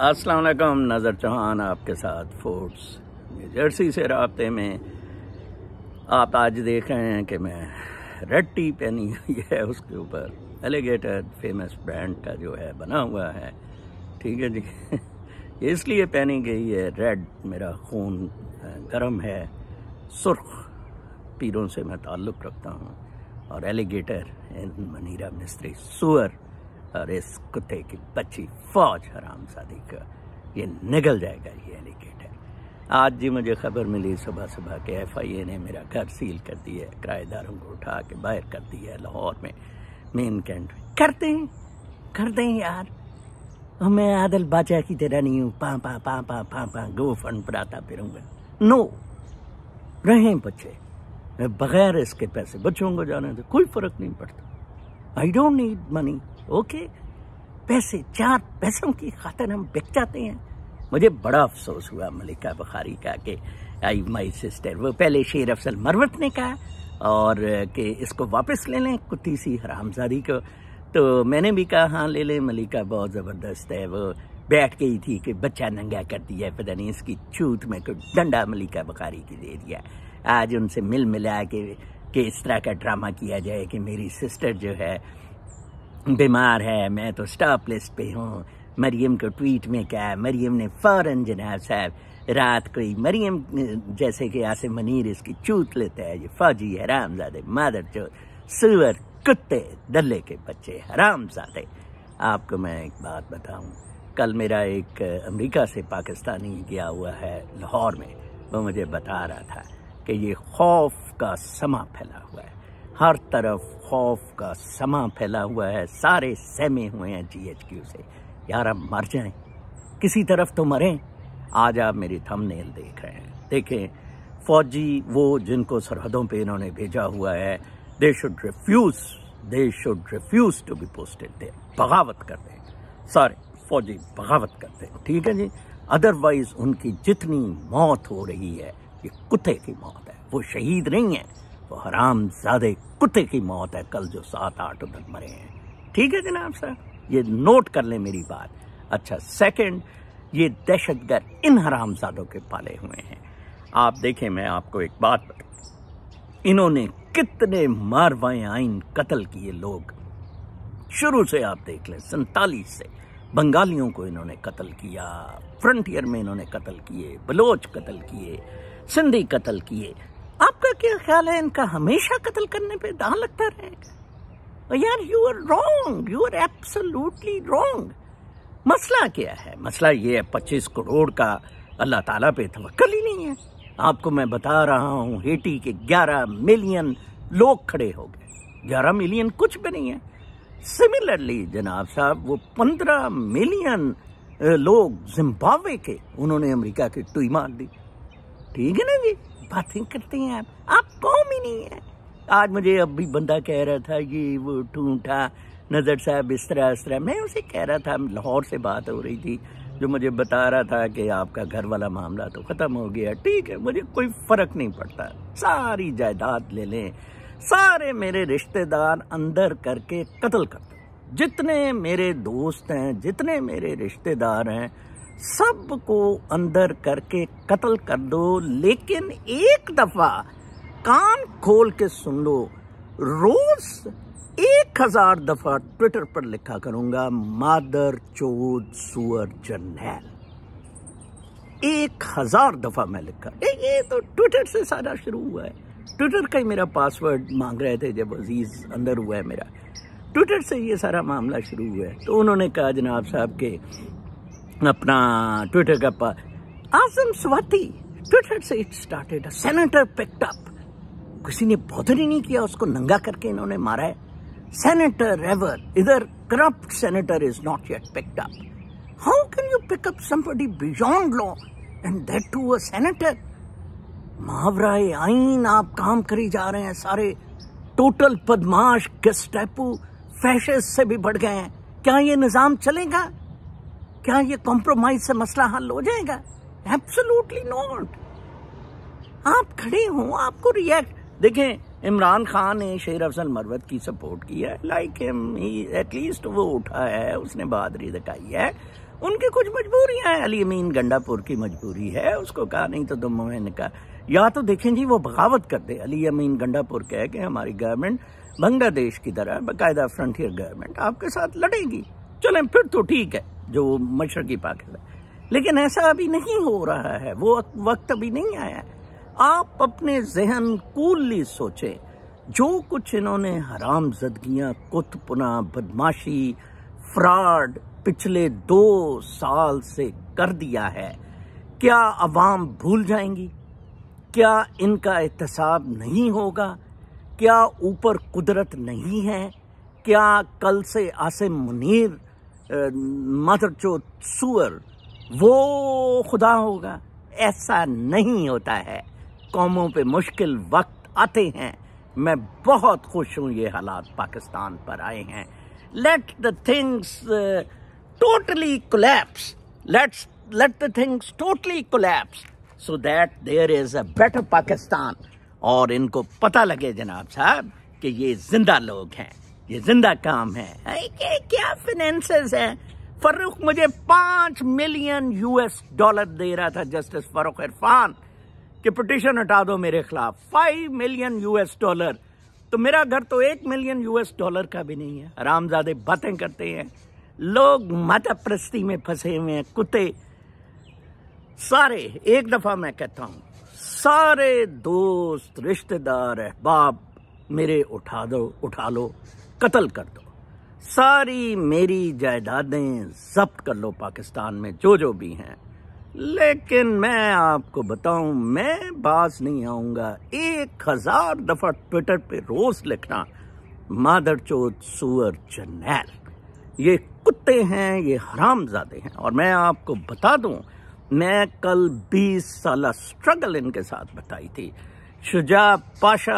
असलकम नज़र चौहान आपके साथ फोर्ट्स न्यू जर्सी से रबते में आप आज देख रहे हैं कि मैं रेड टी पहनी हुई है उसके ऊपर एलिगेटर फेमस ब्रांड का जो है बना हुआ है ठीक है जी इसलिए पहनी गई है रेड मेरा खून गर्म है सुर्ख पीरों से मैं ताल्लुक़ रखता हूँ और एलिगेटर इन मनीरा मिस्त्री सुअर और इस कुत्ते की बच्ची फौज हराम शादी का ये निकल जाएगा ये एलिगेटर आज जी मुझे खबर मिली सुबह सुबह के एफआईए ने मेरा घर सील कर दिया है किराएदारों को उठा के बाहर कर दिया है लाहौर में मेन कैंट करते हैं करते हैं यार मैं आदल बाचा की तरह नहीं हूँ पा पा पा पा पा पा गो फंड पर आता फिरूंगा नो रहे बच्चे मैं बगैर इसके पैसे बच्चों को जाने से कोई फर्क नहीं पड़ता I don't need money okay पैसे चार पैसों की खातर हम बिक जाते हैं मुझे बड़ा अफसोस हुआ मलिका बखारी का कि आई माई सिस्टर वो पहले शेर अफसल मरवत ने कहा और कि इसको वापस ले लें कुत्ती सी हरामजादी को तो मैंने भी कहा हाँ ले लें मलिका बहुत ज़बरदस्त है वो बैठ गई थी कि बच्चा नंगा कर दिया पता नहीं इसकी चूत में को डंडा मलिका बखारी की दे दिया आज उनसे मिल मिला के, के इस तरह का ड्रामा किया जाए कि मेरी सिस्टर जो है बीमार है मैं तो स्टॉप लिस्ट पे हूँ मरियम को ट्वीट में क्या है मरियम ने फ़ौरन जनाब साहब रात कोई मरियम जैसे कि आसिम मनीर इसकी चूत लेते हैं ये फौजी हरामजादे मादर चोर सुअर कुत्ते दल्ले के बच्चे हरामजादे आपको मैं एक बात बताऊं कल मेरा एक अमेरिका से पाकिस्तानी गया हुआ है लाहौर में वो मुझे बता रहा था कि ये खौफ का समा फैला हुआ है हर तरफ खौफ का समा फैला हुआ है सारे सहमे हुए हैं जीएचक्यू से यार अब मर जाएं किसी तरफ तो मरें आज आप मेरी थंबनेल देख रहे हैं देखें फौजी वो जिनको सरहदों पे इन्होंने भेजा हुआ है they should refuse they should refuse to be posted दे बगावत कर दें सारे फौजी बगावत करते हैं ठीक है जी अदरवाइज उनकी जितनी मौत हो रही है ये कुत्ते की मौत है वो शहीद नहीं है वो हराम ज्यादा कुत्ते की मौत है कल जो सात आठ उधर मरे हैं ठीक है जनाब साहब ये नोट कर ले मेरी बात अच्छा सेकंड ये दहशतगर्द इन हरामजादों के पाले हुए हैं आप देखें मैं आपको एक बात इन्होंने कितने मारवाए आइन कत्ल किए लोग शुरू से आप देख लें सैतालीस से बंगालियों को इन्होंने कत्ल किया फ्रंटियर में इन्होंने कत्ल किए बलोच कत्ल किए सिंधी कत्ल किए आपका क्या ख्याल है इनका हमेशा कत्ल करने पे दांव लगता रहेगा यार you are wrong you are absolutely wrong मसला क्या है मसला ये है पच्चीस करोड़ का अल्लाह ताला पे तवक्ल ही नहीं है आपको मैं बता रहा हूँ हेटी के ग्यारह मिलियन लोग खड़े हो गए ग्यारह मिलियन कुछ भी नहीं है सिमिलरली जनाब साहब वो पंद्रह मिलियन लोग जिम्बाब्वे के उन्होंने अमेरिका की टुई मार दी ठीक है ना जी बातें करते हैं आप आप कौम ही नहीं है आज मुझे अब भी बंदा कह रहा था ये वो ठूठा नज़र साहब इस तरह इस तरह मैं उसे कह रहा था लाहौर से बात हो रही थी जो मुझे बता रहा था कि आपका घर वाला मामला तो ख़त्म हो गया ठीक है मुझे कोई फ़र्क नहीं पड़ता सारी जायदाद ले लें सारे मेरे रिश्तेदार अंदर करके कत्ल कर जितने मेरे दोस्त हैं जितने मेरे रिश्तेदार हैं सब को अंदर करके कत्ल कर दो लेकिन एक दफा कान खोल के सुन लो रोज एक हजार दफा ट्विटर पर लिखा करूंगा मादर चोद सुअर जर्नैल एक हजार दफा मैं लिखा ये तो ट्विटर से सारा शुरू हुआ है ट्विटर का ही मेरा पासवर्ड मांग रहे थे जब अजीज अंदर हुआ है मेरा ट्विटर से ये सारा मामला शुरू हुआ है तो उन्होंने कहा जनाब साहब के अपना ट्विटर का पर आजम स्वाति ट्विटर से it started senator picked up किसी ने बॉधर ही नहीं किया उसको नंगा करके इन्होंने मारा है सेनेटर एवर इधर corrupt senator is not yet picked up how can you pick up somebody beyond law and that too a senator मुहावरा आईन आप काम करी जा रहे हैं सारे टोटल बदमाश गेस्टैपू फैशस से भी बढ़ गए हैं क्या ये निजाम चलेगा क्या ये कॉम्प्रोमाइज से मसला हल हो जाएगा एब्सोलूटली नॉट आप खड़े हो आपको रिएक्ट देखें इमरान खान ने शेर अफजल मरवत की सपोर्ट की है लाइक हिम ही एटलीस्ट वो उठा है उसने बहादरी दिखाई है उनकी कुछ मजबूरियां हैं अली अमीन गंडापुर की मजबूरी है उसको कहा नहीं तो तुम मैंने कहा या तो देखें जी वो बगावत कर दे अली अमीन गंडापुर कह के हमारी गवर्नमेंट बांग्लादेश की तरह बाकायदा फ्रंटियर गवर्नमेंट आपके साथ लड़ेगी चलें फिर तो ठीक है जो मशरकी पाकिस्तान लेकिन ऐसा अभी नहीं हो रहा है वो वक्त अभी नहीं आया आप अपने जहन कूलली सोचें जो कुछ इन्होंने हराम जदगियाँ कुतपना बदमाशी फ्रॉड पिछले दो साल से कर दिया है क्या अवाम भूल जाएंगी क्या इनका एहतसाब नहीं होगा क्या ऊपर कुदरत नहीं है क्या कल से आसिम मुनीर मदर जो सुअर वो खुदा होगा ऐसा नहीं होता है कौमों पे मुश्किल वक्त आते हैं मैं बहुत खुश हूँ ये हालात पाकिस्तान पर आए हैं let the things totally collapse let's let the things totally collapse so that there is a better Pakistan और इनको पता लगे जनाब साहब कि ये जिंदा लोग हैं ये जिंदा काम है क्या, क्या फाइनेंसेस है फर्रुख मुझे पांच मिलियन यूएस डॉलर दे रहा था जस्टिस फरूख इरफान कि पिटिशन हटा दो मेरे खिलाफ फाइव मिलियन यूएस डॉलर तो मेरा घर तो एक मिलियन यूएस डॉलर का भी नहीं है आरामजादे बातें करते हैं लोग माता प्रस्ती में फंसे हुए हैं कुत्ते सारे एक दफा मैं कहता हूं सारे दोस्त रिश्तेदार अहबाब मेरे उठा दो उठा लो कत्ल कर दो सारी मेरी जायदादें जब्त कर लो पाकिस्तान में जो जो भी हैं लेकिन मैं आपको बताऊं मैं बाज नहीं आऊंगा एक हजार दफा ट्विटर पे रोज लिखना मादर चोत सुअर जनैल ये कुत्ते हैं ये हरामजादे हैं और मैं आपको बता दूं मैं कल 20 साल स्ट्रगल इनके साथ बताई थी शुजा पाशा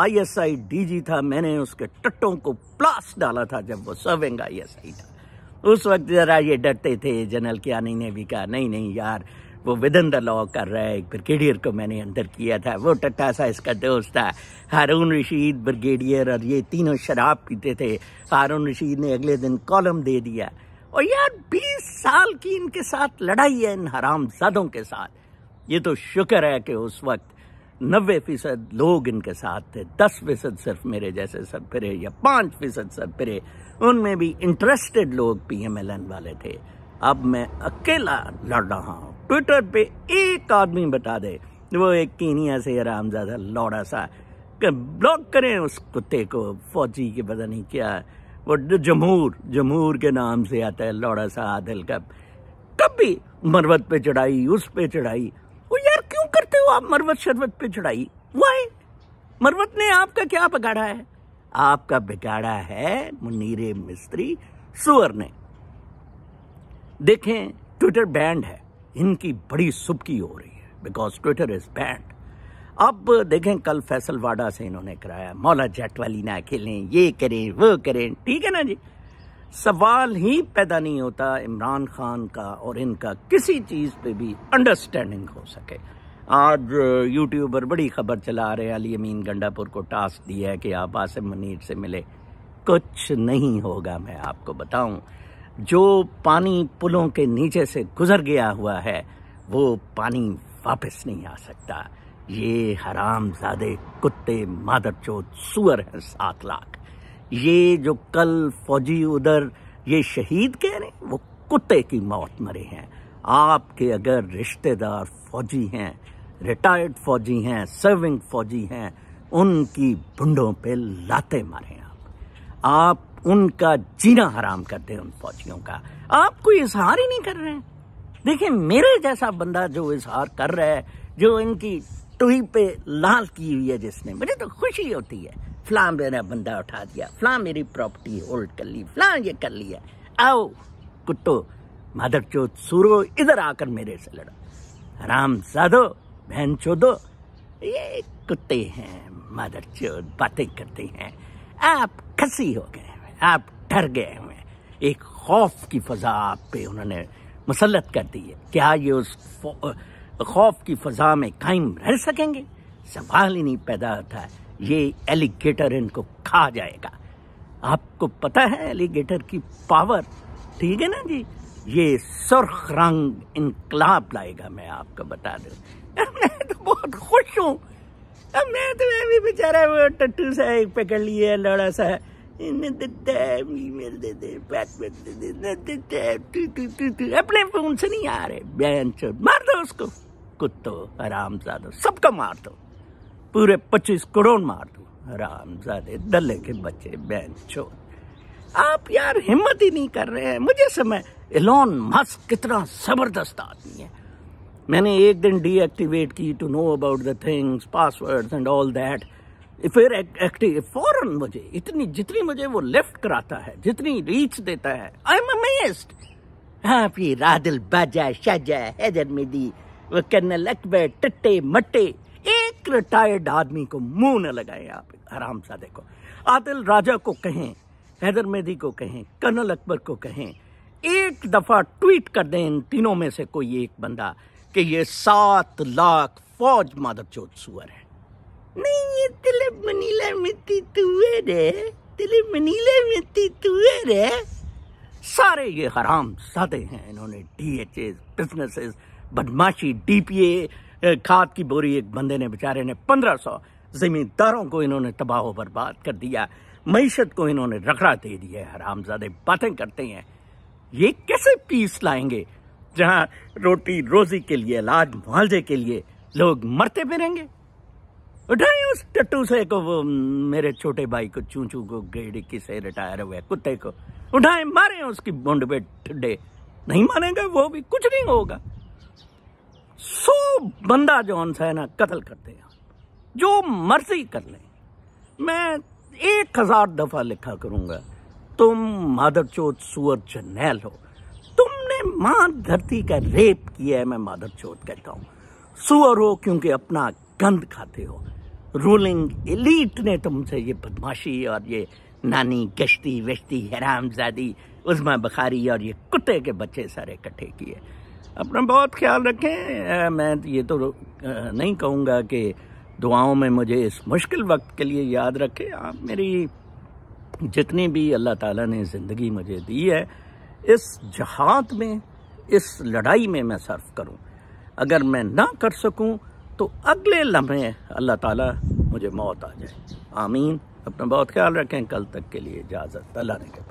आईएसआई डीजी था मैंने उसके टट्टों को प्लास डाला था जब वो सर्विंग आईएसआई था उस वक्त जरा ये डरते थे जनरल कियानी ने भी कहा नहीं नहीं यार वो इन द लॉ कर रहा है एक ब्रिगेडियर को मैंने अंदर किया था वो टट्टा सा इसका दोस्त था हारून रशीद ब्रिगेडियर और ये तीनों शराब पीते थे हारून रशीद ने अगले दिन कॉलम दे दिया और यार बीस साल की इनके साथ लड़ाई है इन हराम हरामजादों के साथ ये तो शुक्र है कि उस वक्त नब्बे फीसद लोग इनके साथ थे दस फीसद सिर्फ मेरे जैसे सर फिर या पाँच फीसद सर फिर उनमें भी इंटरेस्टेड लोग पी एम एल एन वाले थे अब मैं अकेला लड़ रहा हूँ ट्विटर पे एक आदमी बता दे वो एक कीनिया से ज्यादा लौड़ा सा ब्लॉक करें उस कुत्ते को फौजी के पता नहीं क्या वो जमहूर जमूर के नाम से आता है लौड़ा सा आदिल का कभी मरवत पे चढ़ाई उस पे चढ़ाई कहते हो आप मरवत शरवत पे चढ़ाई वाई मरवत ने आपका क्या बिगाड़ा है आपका बिगाड़ा है मुनीरे मिस्त्री सुअर ने देखें ट्विटर बैंड है इनकी बड़ी सुबकी हो रही है बिकॉज ट्विटर इज बैंड अब देखें कल फैसल वाडा से इन्होंने कराया मौला जेट वाली ना खेलें ये करें वो करें ठीक है ना जी सवाल ही पैदा नहीं होता इमरान खान का और इनका किसी चीज़ पे भी अंडरस्टैंडिंग हो सके आज यूट्यूबर बड़ी खबर चला रहे हैं अली अमीन गंडापुर को टास्क दिया है कि आप आसिम मनीर से मिले कुछ नहीं होगा मैं आपको बताऊं जो पानी पुलों के नीचे से गुजर गया हुआ है वो पानी वापस नहीं आ सकता ये हराम ज़ादे कुत्ते मादर चोत सुअर हैं सात लाख ये जो कल फौजी उधर ये शहीद कह रहे हैं वो कुत्ते की मौत मरे हैं आपके अगर रिश्तेदार फौजी हैं रिटायर्ड फौजी हैं सर्विंग फौजी हैं उनकी भुंडों पे लाते मारें आप आप उनका जीना हराम करते हैं उन फौजियों का आप कोई इजहार ही नहीं कर रहे हैं देखिए मेरे जैसा बंदा जो इजहार कर रहा है जो इनकी टुई पे लाल की हुई है जिसने मुझे तो खुशी होती है फ्लाम मेरा बंदा उठा दिया फ्लाम मेरी प्रॉपर्टी होल्ड कर ली फ्लाम ये कर लिया आओ कुत्तो माधर चौथ सूरो इधर आकर मेरे से लड़ा राम साधो बहन चोदो ये कुत्ते हैं मादर चोद बातें करते हैं आप खसी हो गए आप डर गए हुए एक खौफ की फजा आप पे उन्होंने मुसलत कर दी है क्या ये उस खौफ की फजा में कायम रह सकेंगे सवाल ही नहीं पैदा होता ये एलिगेटर इनको खा जाएगा आपको पता है एलिगेटर की पावर ठीक है ना जी ये सुर्ख रंग इनकलाब लाएगा मैं आपको बता दू तो बहुत खुश हूँ अब मैं तो मैं भी बेचारा वो टट्टू सा एक पकड़ लिए लड़ा सा अपने फोन से नहीं आ रहे बैन चो मार दो उसको कुत्तो आराम ज्यादा सबको मार दो पूरे पच्चीस करोड़ मार दो आराम ज्यादा दल्ले के बच्चे बैन चो आप यार हिम्मत ही नहीं कर रहे हैं मुझे समय एलोन मस्क कितना जबरदस्त आदमी है मैंने एक दिन डीएक्टिवेट की to know about the things passwords and all that फिर एक्टिव फॉरन मुझे इतनी जितनी मुझे वो लिफ्ट कराता है जितनी रीच देता है आई एम अमेज्ड हाँ फिर रादिल बाजा शाजा हैदर मेदी वो कर्नल अकबर टट्टे मट्टे एक रिटायर्ड आदमी को मुंह न लगाए आप आराम सा देखो आदिल राजा को कहें हैदर मेदी को कहें कर्नल अकबर को कहें एक दफा ट्वीट कर दें इन तीनों में से कोई एक बंदा कि ये सात लाख फौज मादर चोट सुअर है नहीं ये तिले मनीले में तितुअर है तिले मनीले में तितुअर है सारे ये हराम सादे हैं इन्होंने डी एच एस बिजनेसेस बदमाशी डी पी ए खाद की बोरी एक बंदे ने बेचारे ने पंद्रह सौ जमींदारों को इन्होंने तबाह बर्बाद कर दिया मीशत को इन्होंने रगड़ा दे दिया हरामजादे बातें करते हैं ये कैसे पीस लाएंगे जहां रोटी रोजी के लिए इलाज मुआवजे के लिए लोग मरते फिरेंगे उठाए उस टट्टू से को वो मेरे छोटे भाई को चू चू को गेड़ी से रिटायर हुए कुत्ते को उठाए मारे उसकी बुंड पे ठंडे नहीं मानेगा वो भी कुछ नहीं होगा सो बंदा जो सा है ना कत्ल करते हैं जो मर्जी कर ले मैं एक हजार दफा लिखा करूंगा तुम माधव चोत सुअर जनैल हो माँ धरती का रेप किया है मैं माधव चोट कहता हूँ सुअर हो क्योंकि अपना गंद खाते हो रूलिंग एलीट ने तुमसे ये बदमाशी और ये नानी गश्ती वेश्ती हरामजादी उजमा बखारी और ये कुत्ते के बच्चे सारे इकट्ठे किए अपना बहुत ख्याल रखें मैं ये तो नहीं कहूँगा कि दुआओं में मुझे इस मुश्किल वक्त के लिए याद रखें आप मेरी जितनी भी अल्लाह ताला ने ज़िंदगी मुझे दी है इस जहात में इस लड़ाई में मैं सर्व करूं अगर मैं ना कर सकूं तो अगले लम्हे अल्लाह ताला मुझे मौत आ जाए आमीन अपना बहुत ख्याल रखें कल तक के लिए इजाज़त अल्लाह ने